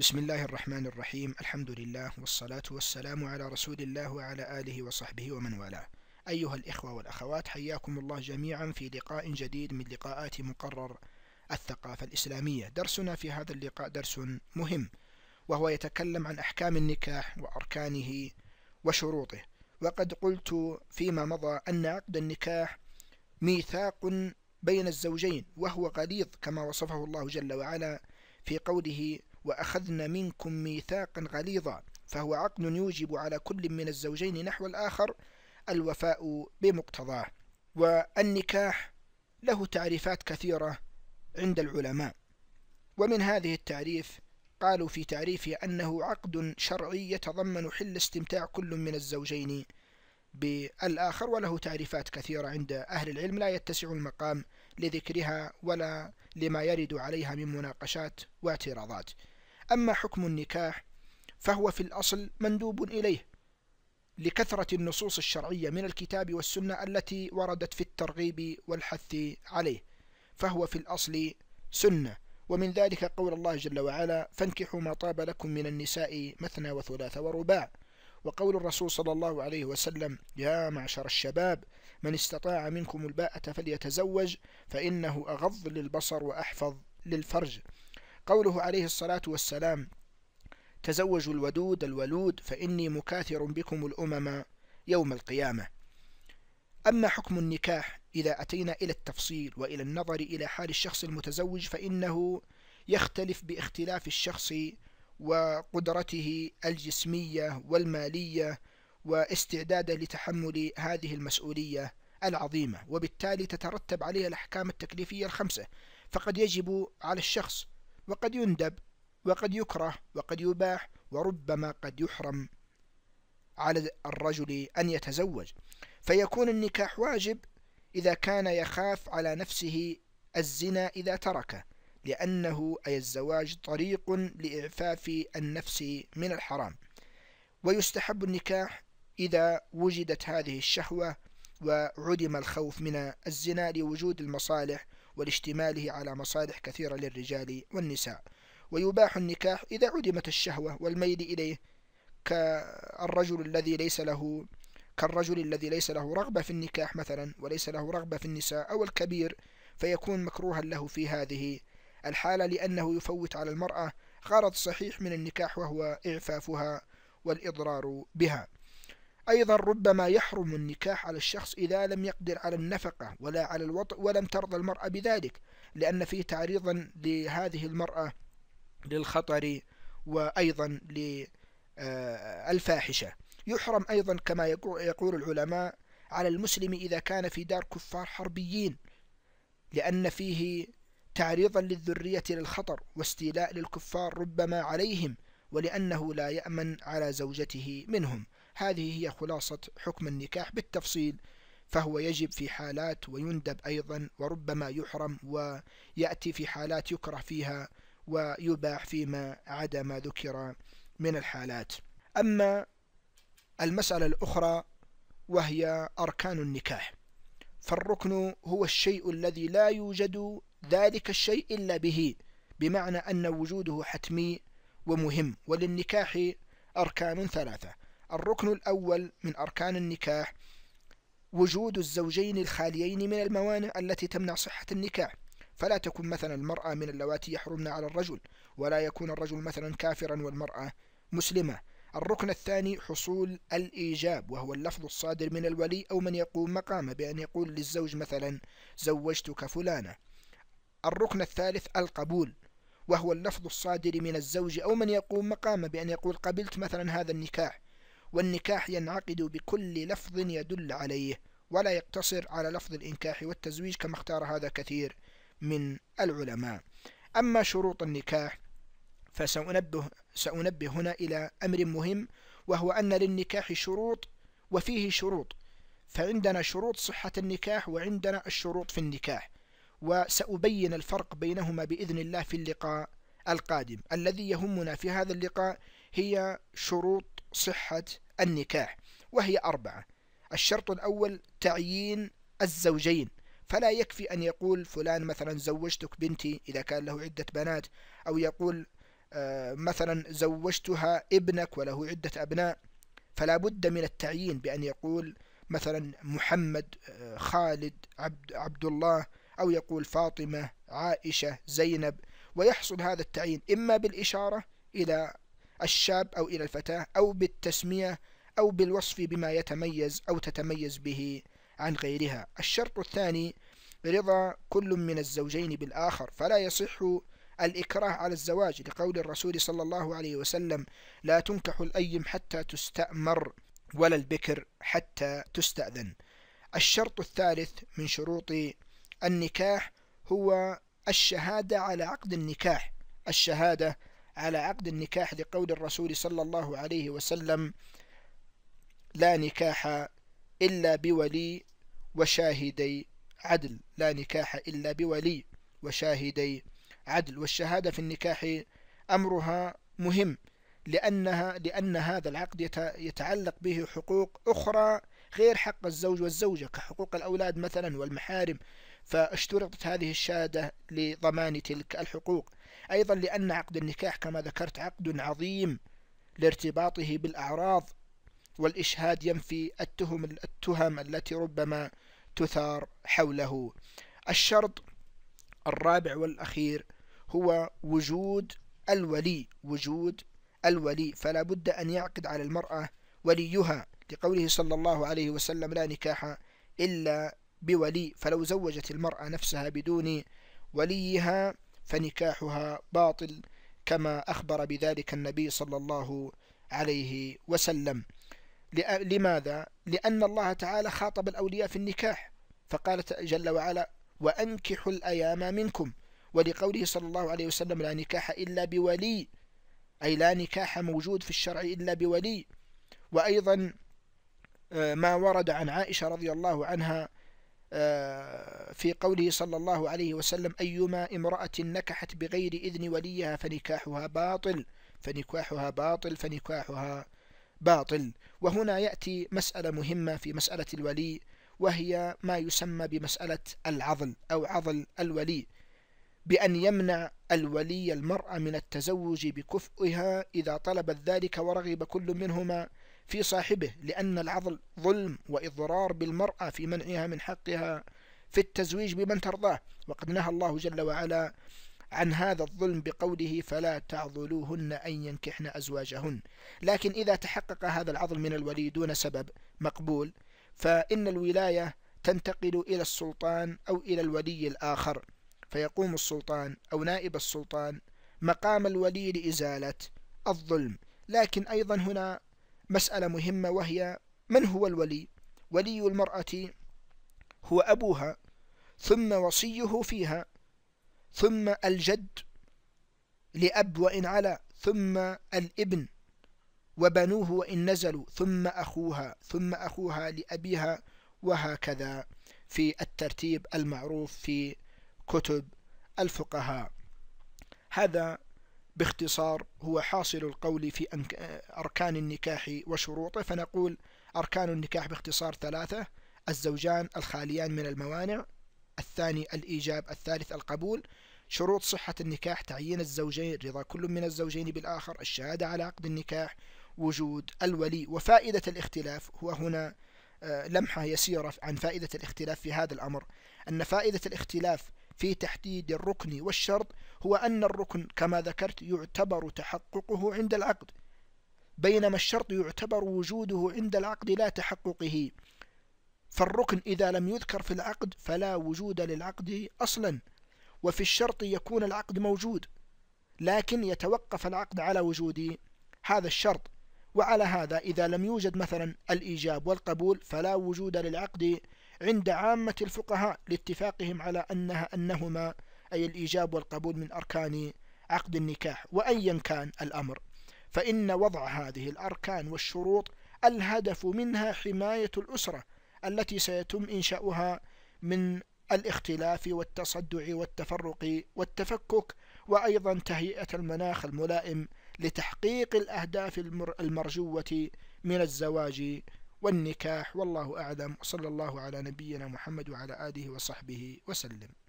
بسم الله الرحمن الرحيم الحمد لله والصلاة والسلام على رسول الله وعلى آله وصحبه ومن والاه أيها الإخوة والأخوات حياكم الله جميعا في لقاء جديد من لقاءات مقرر الثقافة الإسلامية درسنا في هذا اللقاء درس مهم وهو يتكلم عن أحكام النكاح وأركانه وشروطه وقد قلت فيما مضى أن عقد النكاح ميثاق بين الزوجين وهو غليظ كما وصفه الله جل وعلا في قوله وأخذنا منكم ميثاقا غليظا فهو عقد يوجب على كل من الزوجين نحو الآخر الوفاء بمقتضاه والنكاح له تعريفات كثيرة عند العلماء ومن هذه التعريف قالوا في تعريفه أنه عقد شرعي يتضمن حل استمتاع كل من الزوجين بالآخر وله تعريفات كثيرة عند أهل العلم لا يتسع المقام لذكرها ولا لما يرد عليها من مناقشات واعتراضات أما حكم النكاح فهو في الأصل مندوب إليه لكثرة النصوص الشرعية من الكتاب والسنة التي وردت في الترغيب والحث عليه فهو في الأصل سنة ومن ذلك قول الله جل وعلا فانكحوا ما طاب لكم من النساء مثنى وثلاث ورباع وقول الرسول صلى الله عليه وسلم يا معشر الشباب من استطاع منكم الباءة فليتزوج فإنه أغض للبصر وأحفظ للفرج قوله عليه الصلاة والسلام تزوجوا الودود الولود فإني مكاثر بكم الأمم يوم القيامة أما حكم النكاح إذا أتينا إلى التفصيل وإلى النظر إلى حال الشخص المتزوج فإنه يختلف باختلاف الشخص وقدرته الجسمية والمالية واستعداده لتحمل هذه المسؤولية العظيمة وبالتالي تترتب عليها الأحكام التكليفية الخمسة فقد يجب على الشخص وقد يندب وقد يكره وقد يباح وربما قد يحرم على الرجل أن يتزوج فيكون النكاح واجب إذا كان يخاف على نفسه الزنا إذا تركه لأنه أي الزواج طريق لإعفاف النفس من الحرام ويستحب النكاح إذا وجدت هذه الشهوة وعدم الخوف من الزنا لوجود المصالح ولاشتماله على مصالح كثيرة للرجال والنساء ويباح النكاح إذا عدمت الشهوة والميل إليه كالرجل الذي ليس له كالرجل الذي ليس له رغبة في النكاح مثلا وليس له رغبة في النساء أو الكبير فيكون مكروها له في هذه الحالة لأنه يفوت على المرأة غرض صحيح من النكاح وهو إعفافها والإضرار بها أيضا ربما يحرم النكاح على الشخص إذا لم يقدر على النفقة ولا على الوطء ولم ترضى المرأة بذلك لأن فيه تعريضا لهذه المرأة للخطر وأيضا للفاحشة يحرم أيضا كما يقول العلماء على المسلم إذا كان في دار كفار حربيين لأن فيه تعريضا للذرية للخطر واستيلاء للكفار ربما عليهم ولأنه لا يأمن على زوجته منهم هذه هي خلاصة حكم النكاح بالتفصيل فهو يجب في حالات ويندب أيضا وربما يحرم ويأتي في حالات يكره فيها ويباح فيما عدا ما ذكر من الحالات أما المسألة الأخرى وهي أركان النكاح فالركن هو الشيء الذي لا يوجد ذلك الشيء إلا به بمعنى أن وجوده حتمي ومهم وللنكاح أركان ثلاثة الركن الأول من أركان النكاح وجود الزوجين الخاليين من الموانع التي تمنع صحة النكاح فلا تكن مثلا المرأة من اللواتي يحرمن على الرجل ولا يكون الرجل مثلا كافرا والمرأة مسلمة الركن الثاني حصول الإيجاب وهو اللفظ الصادر من الولي أو من يقوم مقامه بأن يقول للزوج مثلا زوجتك فلانة الركن الثالث القبول وهو اللفظ الصادر من الزوج أو من يقوم مقامه بأن يقول قبلت مثلا هذا النكاح والنكاح ينعقد بكل لفظ يدل عليه ولا يقتصر على لفظ الإنكاح والتزويج كما اختار هذا كثير من العلماء أما شروط النكاح فسأنبه سأنبه هنا إلى أمر مهم وهو أن للنكاح شروط وفيه شروط فعندنا شروط صحة النكاح وعندنا الشروط في النكاح وسأبين الفرق بينهما بإذن الله في اللقاء القادم الذي يهمنا في هذا اللقاء هي شروط صحة النكاح وهي أربعة الشرط الأول تعيين الزوجين فلا يكفي أن يقول فلان مثلا زوجتك بنتي إذا كان له عدة بنات أو يقول آه، مثلا زوجتها ابنك وله عدة أبناء فلا بد من التعيين بأن يقول مثلا محمد آه، خالد عبد, عبد الله أو يقول فاطمة عائشة زينب ويحصل هذا التعيين إما بالإشارة إلى الشاب أو إلى الفتاة أو بالتسمية أو بالوصف بما يتميز أو تتميز به عن غيرها الشرط الثاني رضا كل من الزوجين بالآخر فلا يصح الإكراه على الزواج لقول الرسول صلى الله عليه وسلم لا تنكح الأيم حتى تستأمر ولا البكر حتى تستأذن الشرط الثالث من شروط النكاح هو الشهادة على عقد النكاح الشهادة على عقد النكاح لقول الرسول صلى الله عليه وسلم لا نكاح إلا بولي وشاهدي عدل لا نكاح إلا بولي وشاهدي عدل والشهادة في النكاح أمرها مهم لأنها لأن هذا العقد يتعلق به حقوق أخرى غير حق الزوج والزوجة كحقوق الأولاد مثلا والمحارم فاشترطت هذه الشهادة لضمان تلك الحقوق أيضا لأن عقد النكاح كما ذكرت عقد عظيم لارتباطه بالأعراض والإشهاد ينفي التهم التهم التي ربما تثار حوله الشرط الرابع والأخير هو وجود الولي وجود الولي فلا بد أن يعقد على المرأة وليها لقوله صلى الله عليه وسلم لا نكاح إلا بولي فلو زوجت المرأة نفسها بدون وليها فنكاحها باطل كما أخبر بذلك النبي صلى الله عليه وسلم لماذا؟ لأن الله تعالى خاطب الأولياء في النكاح فقال جل وعلا وأنكحوا الأيام منكم ولقوله صلى الله عليه وسلم لا نكاح إلا بولي أي لا نكاح موجود في الشرع إلا بولي وأيضا آه، ما ورد عن عائشة رضي الله عنها آه، في قوله صلى الله عليه وسلم أيما امرأة نكحت بغير إذن وليها فنكاحها باطل فنكاحها باطل فنكاحها باطل وهنا يأتي مسألة مهمة في مسألة الولي وهي ما يسمى بمسألة العضل أو عضل الولي بأن يمنع الولي المرأة من التزوج بكفؤها إذا طلبت ذلك ورغب كل منهما في صاحبه لأن العضل ظلم وإضرار بالمرأة في منعها من حقها في التزويج بمن ترضاه وقد نهى الله جل وعلا عن هذا الظلم بقوله فلا تعضلوهن أن ينكحن أزواجهن لكن إذا تحقق هذا العضل من الولي دون سبب مقبول فإن الولاية تنتقل إلى السلطان أو إلى الولي الآخر فيقوم السلطان أو نائب السلطان مقام الولي لإزالة الظلم لكن أيضا هنا مسألة مهمة وهي من هو الولي ولي المرأة هو أبوها ثم وصيه فيها ثم الجد لأب وإن علا ثم الابن وبنوه وإن نزلوا ثم أخوها ثم أخوها لأبيها وهكذا في الترتيب المعروف في كتب الفقهاء هذا باختصار هو حاصل القول في أركان النكاح وشروطه فنقول أركان النكاح باختصار ثلاثة الزوجان الخاليان من الموانع الثاني الإيجاب الثالث القبول شروط صحة النكاح تعيين الزوجين رضا كل من الزوجين بالآخر الشهادة على عقد النكاح وجود الولي وفائدة الاختلاف هو هنا آه، لمحة يسيرة عن فائدة الاختلاف في هذا الأمر أن فائدة الاختلاف في تحديد الركن والشرط هو أن الركن كما ذكرت يعتبر تحققه عند العقد بينما الشرط يعتبر وجوده عند العقد لا تحققه فالركن إذا لم يذكر في العقد فلا وجود للعقد أصلا وفي الشرط يكون العقد موجود لكن يتوقف العقد على وجود هذا الشرط وعلى هذا إذا لم يوجد مثلا الإيجاب والقبول فلا وجود للعقد عند عامة الفقهاء لاتفاقهم على أنها أنهما أي الإيجاب والقبول من أركان عقد النكاح وأيا كان الأمر فإن وضع هذه الأركان والشروط الهدف منها حماية الأسرة التي سيتم إنشاؤها من الاختلاف والتصدع والتفرق والتفكك وأيضا تهيئة المناخ الملائم لتحقيق الأهداف المرجوة من الزواج والنكاح والله أعلم وصلى الله على نبينا محمد وعلى آله وصحبه وسلم